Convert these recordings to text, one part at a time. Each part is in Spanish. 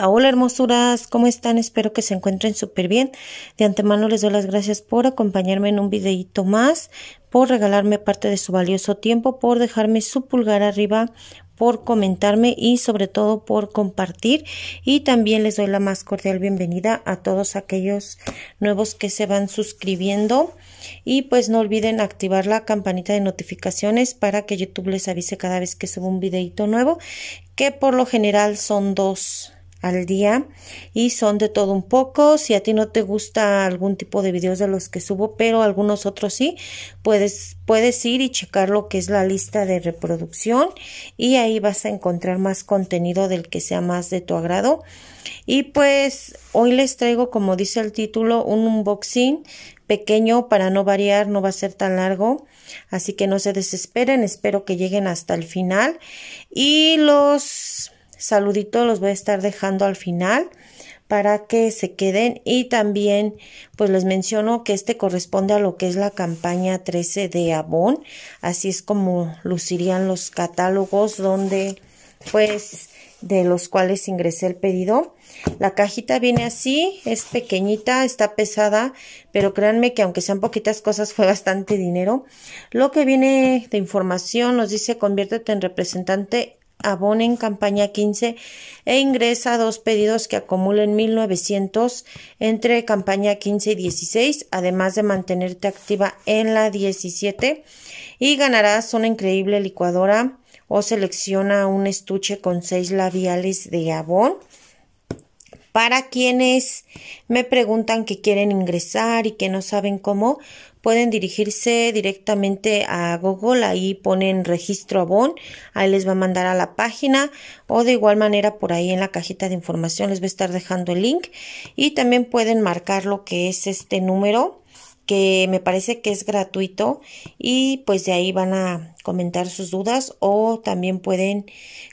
Hola, hermosuras, ¿cómo están? Espero que se encuentren súper bien. De antemano les doy las gracias por acompañarme en un videito más, por regalarme parte de su valioso tiempo, por dejarme su pulgar arriba, por comentarme y sobre todo por compartir. Y también les doy la más cordial bienvenida a todos aquellos nuevos que se van suscribiendo. Y pues no olviden activar la campanita de notificaciones para que YouTube les avise cada vez que subo un videito nuevo, que por lo general son dos al día y son de todo un poco. Si a ti no te gusta algún tipo de videos de los que subo, pero algunos otros sí, puedes, puedes ir y checar lo que es la lista de reproducción y ahí vas a encontrar más contenido del que sea más de tu agrado. Y pues hoy les traigo, como dice el título, un unboxing pequeño para no variar, no va a ser tan largo, así que no se desesperen, espero que lleguen hasta el final. Y los saludito los voy a estar dejando al final para que se queden y también pues les menciono que este corresponde a lo que es la campaña 13 de Avon así es como lucirían los catálogos donde pues de los cuales ingresé el pedido la cajita viene así es pequeñita está pesada pero créanme que aunque sean poquitas cosas fue bastante dinero lo que viene de información nos dice conviértete en representante en campaña 15 e ingresa dos pedidos que acumulen 1900 entre campaña 15 y 16, además de mantenerte activa en la 17 y ganarás una increíble licuadora o selecciona un estuche con seis labiales de abón. Para quienes me preguntan que quieren ingresar y que no saben cómo, pueden dirigirse directamente a Google, ahí ponen registro Avon, ahí les va a mandar a la página o de igual manera por ahí en la cajita de información les voy a estar dejando el link y también pueden marcar lo que es este número que me parece que es gratuito y pues de ahí van a comentar sus dudas o también pueden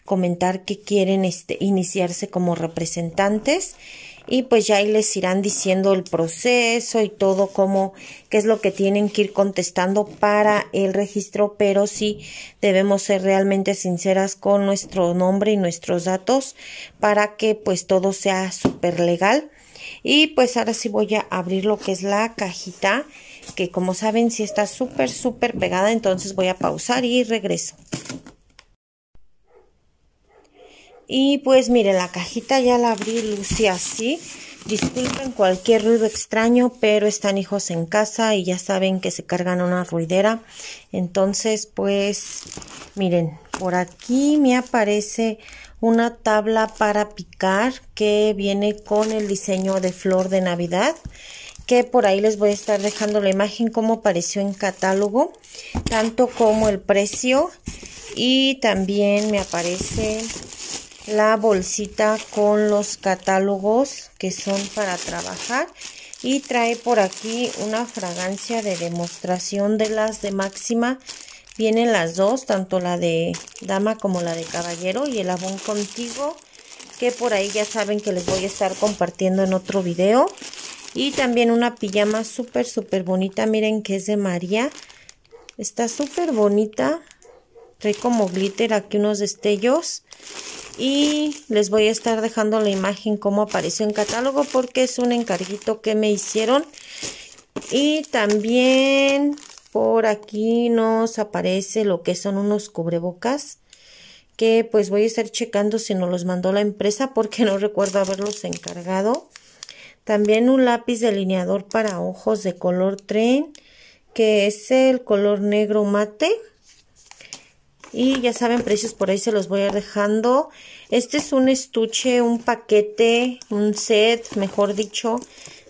comentar que quieren este, iniciarse como representantes y pues ya ahí les irán diciendo el proceso y todo como qué es lo que tienen que ir contestando para el registro, pero sí debemos ser realmente sinceras con nuestro nombre y nuestros datos para que pues todo sea súper legal. Y pues ahora sí voy a abrir lo que es la cajita, que como saben si está súper, súper pegada, entonces voy a pausar y regreso. Y pues miren, la cajita ya la abrí, luce así. Disculpen cualquier ruido extraño, pero están hijos en casa y ya saben que se cargan una ruidera. Entonces, pues, miren, por aquí me aparece una tabla para picar que viene con el diseño de flor de Navidad que por ahí les voy a estar dejando la imagen como apareció en catálogo, tanto como el precio y también me aparece la bolsita con los catálogos que son para trabajar y trae por aquí una fragancia de demostración de las de máxima vienen las dos tanto la de dama como la de caballero y el abón contigo que por ahí ya saben que les voy a estar compartiendo en otro video y también una pijama súper súper bonita miren que es de María está súper bonita trae como glitter aquí unos destellos y les voy a estar dejando la imagen como apareció en catálogo porque es un encarguito que me hicieron y también por aquí nos aparece lo que son unos cubrebocas que pues voy a estar checando si nos los mandó la empresa porque no recuerdo haberlos encargado. También un lápiz delineador para ojos de color tren que es el color negro mate. Y ya saben, precios por ahí se los voy a ir dejando. Este es un estuche, un paquete, un set, mejor dicho,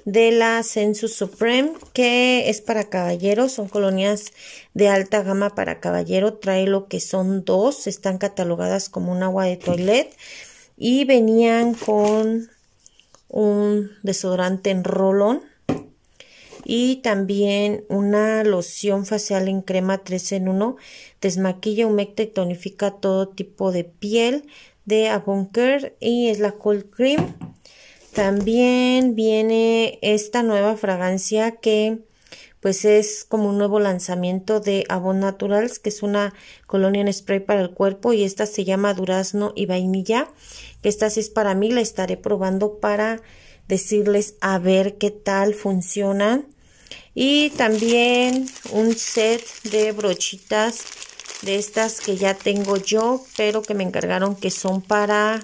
de la Census Supreme, que es para caballeros, son colonias de alta gama para caballero, trae lo que son dos, están catalogadas como un agua de toilet y venían con un desodorante en rolón y también una loción facial en crema 3 en 1 desmaquilla, humecta y tonifica todo tipo de piel de Avon Care y es la Cold Cream. También viene esta nueva fragancia que pues es como un nuevo lanzamiento de Avon Naturals, que es una colonia en spray para el cuerpo y esta se llama Durazno y Vainilla, esta sí es para mí, la estaré probando para decirles a ver qué tal funcionan y también un set de brochitas de estas que ya tengo yo pero que me encargaron que son para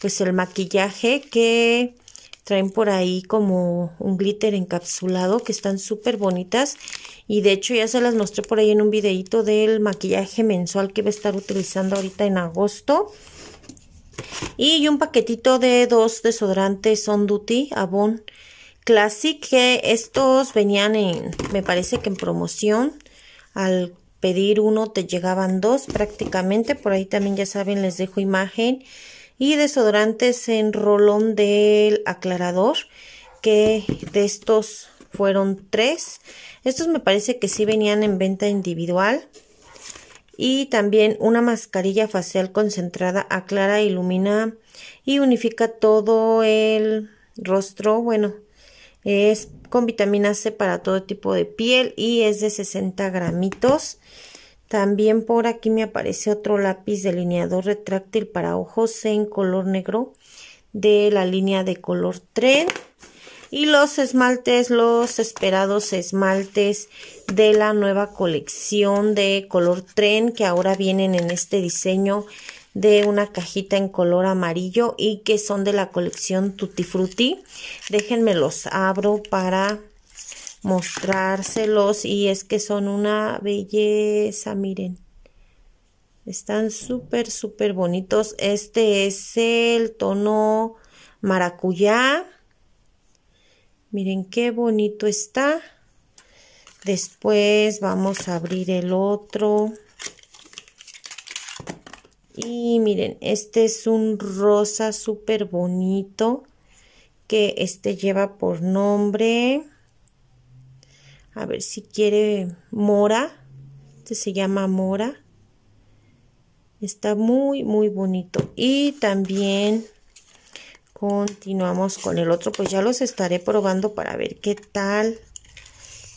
pues el maquillaje que traen por ahí como un glitter encapsulado que están súper bonitas y de hecho ya se las mostré por ahí en un videito del maquillaje mensual que voy a estar utilizando ahorita en agosto y un paquetito de dos desodorantes On Duty Avon Classic, que eh, estos venían en, me parece que en promoción. Al pedir uno te llegaban dos prácticamente. Por ahí también ya saben, les dejo imagen. Y desodorantes en rolón del aclarador, que de estos fueron tres. Estos me parece que sí venían en venta individual. Y también una mascarilla facial concentrada aclara, ilumina y unifica todo el rostro. Bueno, es con vitamina C para todo tipo de piel y es de 60 gramitos. También por aquí me aparece otro lápiz delineador retráctil para ojos en color negro de la línea de color tren. Y los esmaltes, los esperados esmaltes de la nueva colección de color tren que ahora vienen en este diseño de una cajita en color amarillo y que son de la colección Tutti Frutti. Déjenme los abro para mostrárselos y es que son una belleza, miren. Están súper, súper bonitos. Este es el tono maracuyá. Miren qué bonito está. Después vamos a abrir el otro. Y miren, este es un rosa súper bonito que este lleva por nombre. A ver si quiere mora. Este se llama mora. Está muy, muy bonito. Y también continuamos con el otro. Pues ya los estaré probando para ver qué tal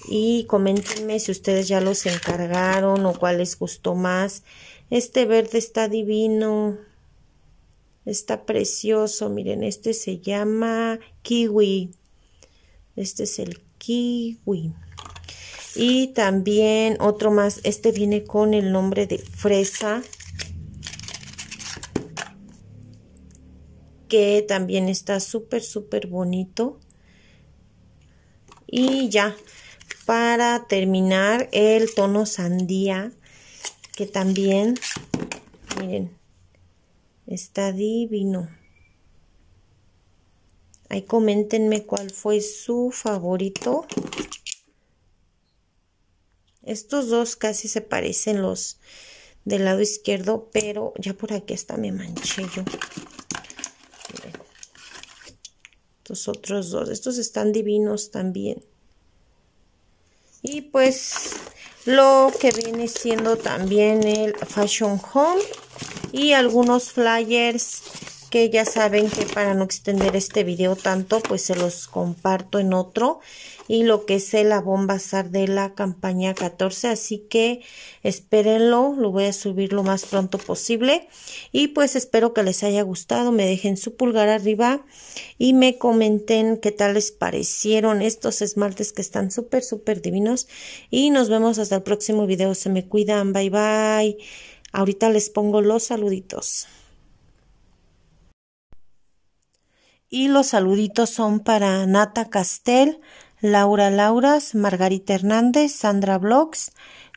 y coméntenme si ustedes ya los encargaron o cuál les gustó más. Este verde está divino. Está precioso. Miren, este se llama kiwi. Este es el kiwi. Y también otro más. Este viene con el nombre de fresa. Que también está súper, súper bonito. Y ya para terminar el tono sandía que también miren está divino ahí coméntenme cuál fue su favorito estos dos casi se parecen los del lado izquierdo pero ya por aquí está mi manchillo. Los estos otros dos estos están divinos también y pues lo que viene siendo también el Fashion Home y algunos flyers que ya saben que para no extender este video tanto, pues se los comparto en otro. Y lo que es el bomba de la campaña 14. Así que espérenlo, lo voy a subir lo más pronto posible. Y pues espero que les haya gustado. Me dejen su pulgar arriba y me comenten qué tal les parecieron estos esmaltes que están súper, súper divinos. Y nos vemos hasta el próximo video. Se me cuidan. Bye, bye. Ahorita les pongo los saluditos. Y los saluditos son para Nata Castel, Laura Lauras, Margarita Hernández, Sandra Blogs,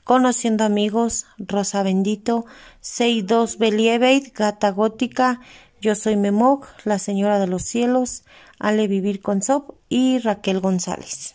Conociendo Amigos, Rosa Bendito, dos Believate, Gata Gótica, Yo Soy Memog, La Señora de los Cielos, Ale Vivir con y Raquel González.